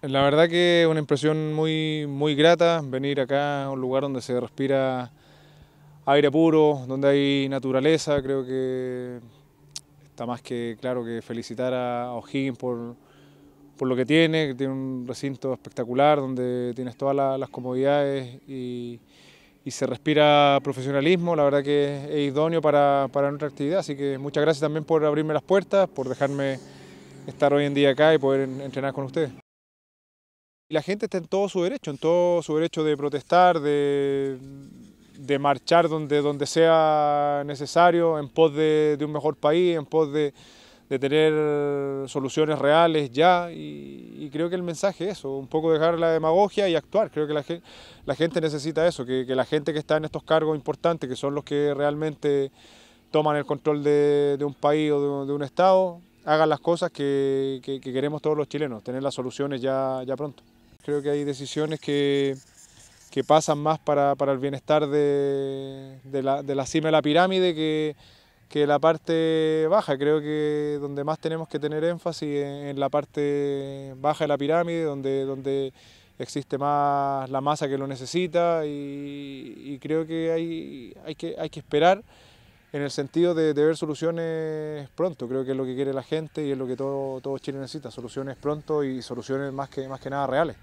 La verdad que una impresión muy, muy grata venir acá a un lugar donde se respira aire puro, donde hay naturaleza. Creo que está más que claro que felicitar a O'Higgins por, por lo que tiene, que tiene un recinto espectacular donde tienes todas las comodidades y, se respira profesionalismo. La verdad que es idóneo para, para nuestra actividad. Así que muchas gracias también por abrirme las puertas, por dejarme estar hoy en día acá y poder entrenar con ustedes. La gente está en todo su derecho, en todo su derecho de protestar, de, marchar donde, donde sea necesario, en pos de, un mejor país, en pos de, tener soluciones reales ya. Y, creo que el mensaje es eso, un poco dejar la demagogia y actuar. Creo que la, la gente necesita eso, que, la gente que está en estos cargos importantes, que son los que realmente toman el control de, un país o de un Estado, hagan las cosas que, que, queremos todos los chilenos, tener las soluciones ya, ya pronto creo que hay decisiones que, pasan más para, el bienestar de, la, cima de la pirámide que, la parte baja. Creo que donde más tenemos que tener énfasis en, en la parte baja de la pirámide, donde, donde existe más la masa que lo necesita y, creo que hay, hay que hay que esperar en el sentido de, ver soluciones pronto. Creo que es lo que quiere la gente y es lo que todo, todo Chile necesita, soluciones pronto y soluciones más que, más que nada reales.